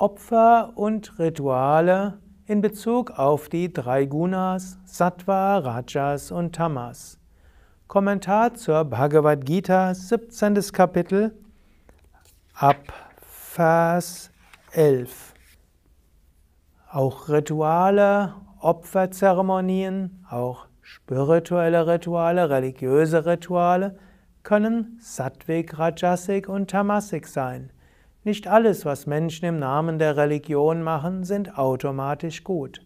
Opfer und Rituale in Bezug auf die drei Gunas Sattva, Rajas und Tamas. Kommentar zur Bhagavad Gita, 17. Kapitel, ab Vers 11. Auch Rituale, Opferzeremonien, auch spirituelle Rituale, religiöse Rituale können sattvik, rajasik und tamasik sein. Nicht alles, was Menschen im Namen der Religion machen, sind automatisch gut.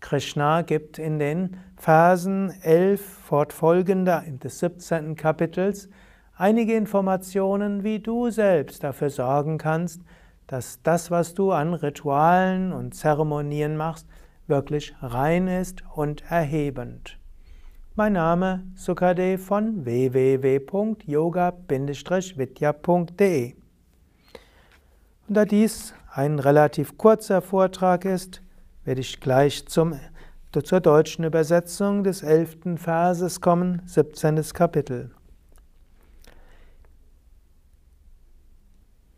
Krishna gibt in den Versen 11 fortfolgender des 17. Kapitels einige Informationen, wie du selbst dafür sorgen kannst, dass das, was du an Ritualen und Zeremonien machst, wirklich rein ist und erhebend. Mein Name Sukadev von www.yoga-vidya.de und da dies ein relativ kurzer Vortrag ist, werde ich gleich zum, zur deutschen Übersetzung des 11. Verses kommen, 17. Kapitel.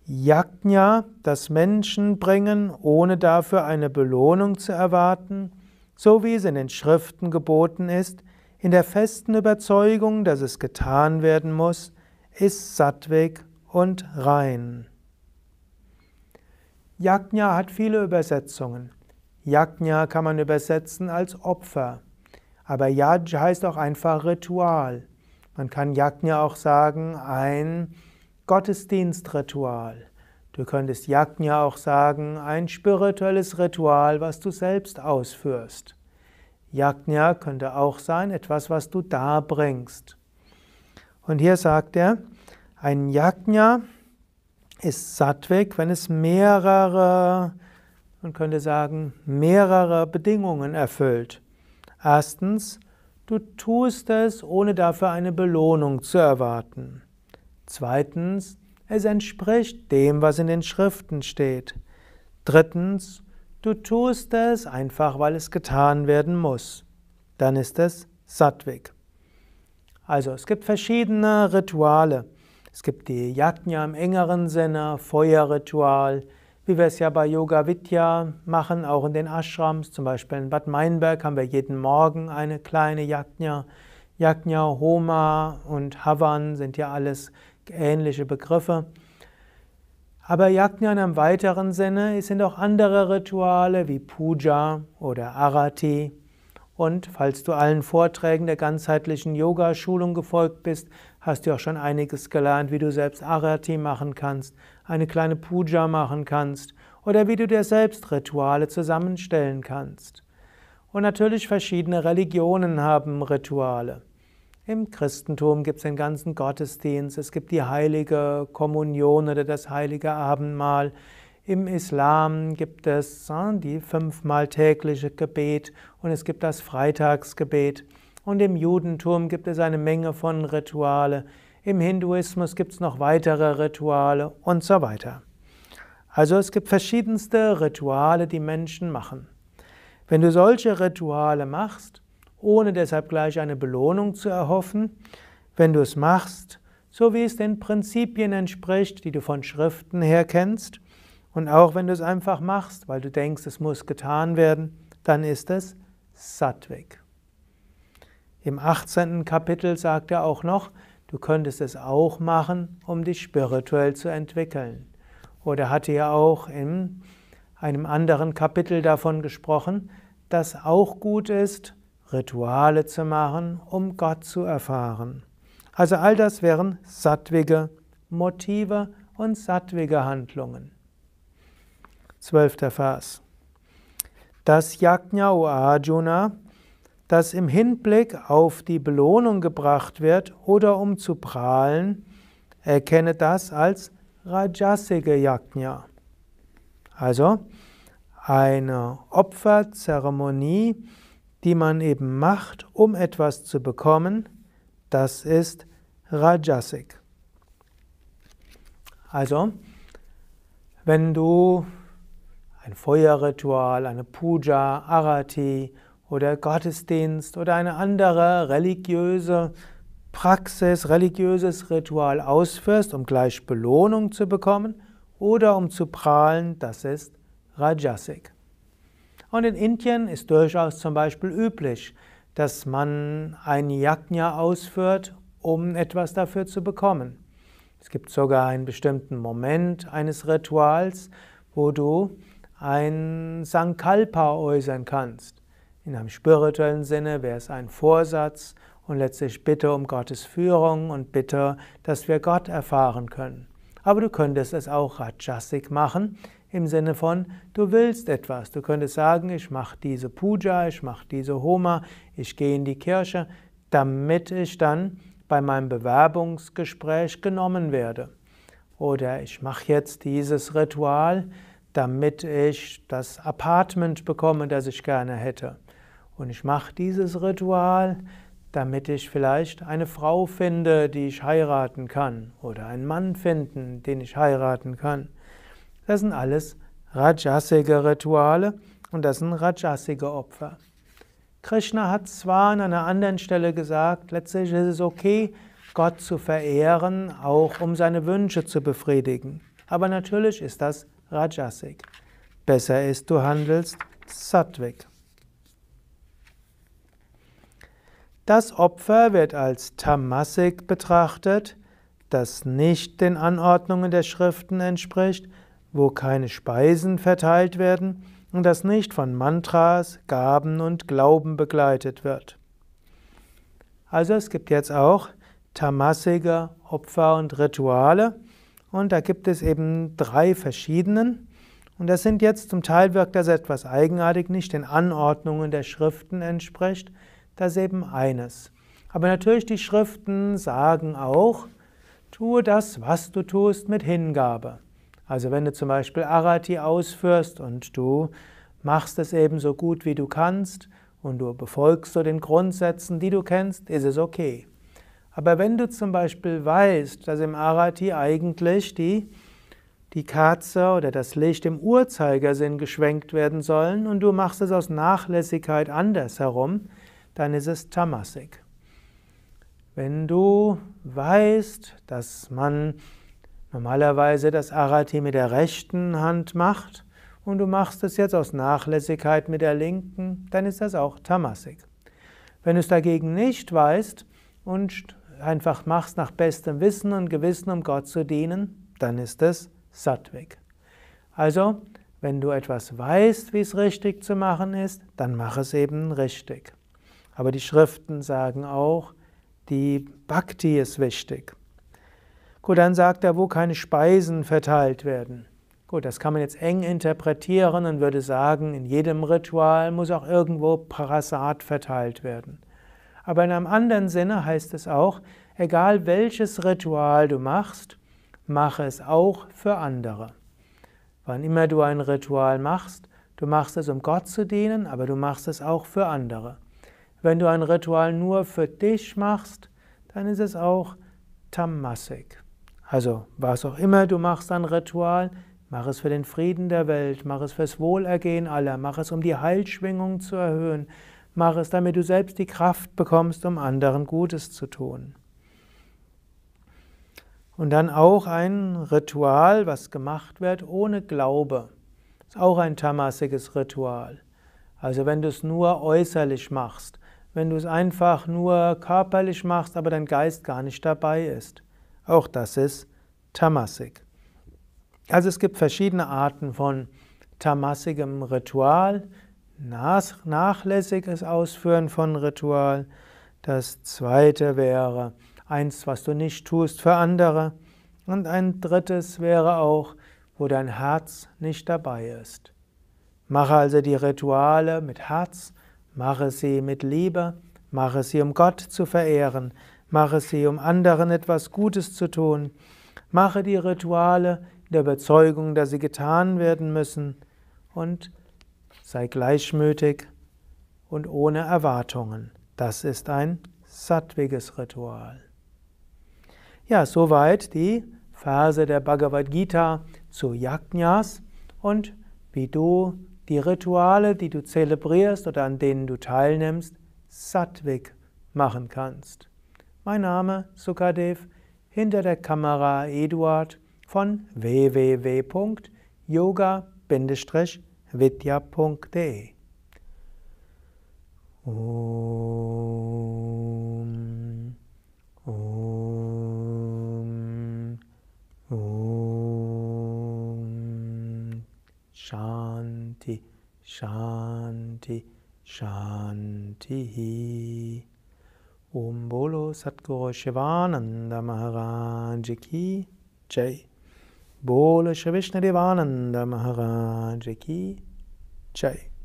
Yajna, das Menschenbringen, ohne dafür eine Belohnung zu erwarten, so wie es in den Schriften geboten ist, in der festen Überzeugung, dass es getan werden muss, ist sattweg und rein. Yajna hat viele Übersetzungen. Yajna kann man übersetzen als Opfer. Aber Yaj heißt auch einfach Ritual. Man kann Yajna auch sagen, ein Gottesdienstritual. Du könntest Yajna auch sagen, ein spirituelles Ritual, was du selbst ausführst. Yajna könnte auch sein, etwas, was du darbringst. Und hier sagt er, ein Yajna ist Sattvik, wenn es mehrere, man könnte sagen, mehrere Bedingungen erfüllt. Erstens, du tust es, ohne dafür eine Belohnung zu erwarten. Zweitens, es entspricht dem, was in den Schriften steht. Drittens, du tust es einfach, weil es getan werden muss. Dann ist es Sattvik. Also es gibt verschiedene Rituale. Es gibt die Yajna im engeren Sinne, Feuerritual, wie wir es ja bei Yoga Vidya machen, auch in den Ashrams, zum Beispiel in Bad Meinberg haben wir jeden Morgen eine kleine Yajna. Yajna, Homa und Havan sind ja alles ähnliche Begriffe. Aber Yajna in einem weiteren Sinne sind auch andere Rituale wie Puja oder Arati. Und falls du allen Vorträgen der ganzheitlichen Yoga-Schulung gefolgt bist, hast du auch schon einiges gelernt, wie du selbst Arati machen kannst, eine kleine Puja machen kannst oder wie du dir selbst Rituale zusammenstellen kannst. Und natürlich verschiedene Religionen haben Rituale. Im Christentum gibt es den ganzen Gottesdienst, es gibt die heilige Kommunion oder das heilige Abendmahl. Im Islam gibt es äh, die fünfmal tägliche Gebet und es gibt das Freitagsgebet und im Judentum gibt es eine Menge von Rituale. Im Hinduismus gibt es noch weitere Rituale und so weiter. Also es gibt verschiedenste Rituale, die Menschen machen. Wenn du solche Rituale machst, ohne deshalb gleich eine Belohnung zu erhoffen, wenn du es machst, so wie es den Prinzipien entspricht, die du von Schriften her kennst, und auch wenn du es einfach machst, weil du denkst, es muss getan werden, dann ist es Sattvik. Im 18. Kapitel sagt er auch noch, du könntest es auch machen, um dich spirituell zu entwickeln. Oder hatte ja auch in einem anderen Kapitel davon gesprochen, dass auch gut ist, Rituale zu machen, um Gott zu erfahren. Also all das wären sattwige Motive und sattwige Handlungen. Zwölfter Vers. Das Yajna, Arjuna, das im Hinblick auf die Belohnung gebracht wird oder um zu prahlen, erkenne das als Rajasige Yajna. Also eine Opferzeremonie, die man eben macht, um etwas zu bekommen, das ist Rajasik. Also, wenn du ein Feuerritual, eine Puja, Arati, oder Gottesdienst oder eine andere religiöse Praxis, religiöses Ritual ausführst, um gleich Belohnung zu bekommen oder um zu prahlen, das ist Rajasik. Und in Indien ist durchaus zum Beispiel üblich, dass man ein Yajna ausführt, um etwas dafür zu bekommen. Es gibt sogar einen bestimmten Moment eines Rituals, wo du ein Sankalpa äußern kannst. In einem spirituellen Sinne wäre es ein Vorsatz und letztlich bitte um Gottes Führung und bitte, dass wir Gott erfahren können. Aber du könntest es auch Rajasik machen, im Sinne von, du willst etwas. Du könntest sagen, ich mache diese Puja, ich mache diese Homa, ich gehe in die Kirche, damit ich dann bei meinem Bewerbungsgespräch genommen werde. Oder ich mache jetzt dieses Ritual, damit ich das Apartment bekomme, das ich gerne hätte. Und ich mache dieses Ritual, damit ich vielleicht eine Frau finde, die ich heiraten kann, oder einen Mann finden, den ich heiraten kann. Das sind alles rajasige Rituale und das sind rajasige Opfer. Krishna hat zwar an einer anderen Stelle gesagt, letztlich ist es okay, Gott zu verehren, auch um seine Wünsche zu befriedigen. Aber natürlich ist das Rajasik. Besser ist, du handelst Sattwik. Das Opfer wird als Tamasik betrachtet, das nicht den Anordnungen der Schriften entspricht, wo keine Speisen verteilt werden und das nicht von Mantras, Gaben und Glauben begleitet wird. Also es gibt jetzt auch tamasige Opfer und Rituale und da gibt es eben drei verschiedenen und das sind jetzt zum Teil wirkt das etwas eigenartig, nicht den Anordnungen der Schriften entspricht, das ist eben eines. Aber natürlich die Schriften sagen auch, tue das, was du tust, mit Hingabe. Also wenn du zum Beispiel Arati ausführst und du machst es eben so gut wie du kannst und du befolgst so den Grundsätzen, die du kennst, ist es okay. Aber wenn du zum Beispiel weißt, dass im Arati eigentlich die, die Kerze oder das Licht im Uhrzeigersinn geschwenkt werden sollen und du machst es aus Nachlässigkeit andersherum, herum, dann ist es Tamasik. Wenn du weißt, dass man normalerweise das Arati mit der rechten Hand macht und du machst es jetzt aus Nachlässigkeit mit der linken, dann ist das auch Tamasik. Wenn du es dagegen nicht weißt und einfach machst nach bestem Wissen und Gewissen, um Gott zu dienen, dann ist es Sattvik. Also, wenn du etwas weißt, wie es richtig zu machen ist, dann mach es eben richtig. Aber die Schriften sagen auch, die Bhakti ist wichtig. Gut, dann sagt er, wo keine Speisen verteilt werden. Gut, das kann man jetzt eng interpretieren und würde sagen, in jedem Ritual muss auch irgendwo Parasat verteilt werden. Aber in einem anderen Sinne heißt es auch, egal welches Ritual du machst, mache es auch für andere. Wann immer du ein Ritual machst, du machst es, um Gott zu dienen, aber du machst es auch für andere. Wenn du ein Ritual nur für dich machst, dann ist es auch tammasig. Also, was auch immer du machst an Ritual, mach es für den Frieden der Welt, mach es fürs Wohlergehen aller, mach es, um die Heilschwingung zu erhöhen, mach es, damit du selbst die Kraft bekommst, um anderen Gutes zu tun. Und dann auch ein Ritual, was gemacht wird ohne Glaube. Das ist auch ein tamassiges Ritual. Also wenn du es nur äußerlich machst, wenn du es einfach nur körperlich machst, aber dein Geist gar nicht dabei ist. Auch das ist Tamasik. Also es gibt verschiedene Arten von tamasigem Ritual. Nachlässiges Ausführen von Ritual. Das zweite wäre eins, was du nicht tust für andere. Und ein drittes wäre auch, wo dein Herz nicht dabei ist. Mache also die Rituale mit Herz Mache sie mit Liebe, mache sie, um Gott zu verehren, mache sie, um anderen etwas Gutes zu tun, mache die Rituale in der Überzeugung, dass sie getan werden müssen und sei gleichmütig und ohne Erwartungen. Das ist ein sattwiges Ritual. Ja, soweit die Verse der Bhagavad Gita zu Yajnas und wie du die Rituale, die du zelebrierst oder an denen du teilnimmst, sattwig machen kannst. Mein Name Sukadev, hinter der Kamera Eduard von www.yoga-vidya.de Om, om, om, Shanti. Shanti, Shanti. Om Bolo Satguru Shivananda Maharaj ki Jai. Bolo Shri Vishnu Devananda Maharaj ki Jai.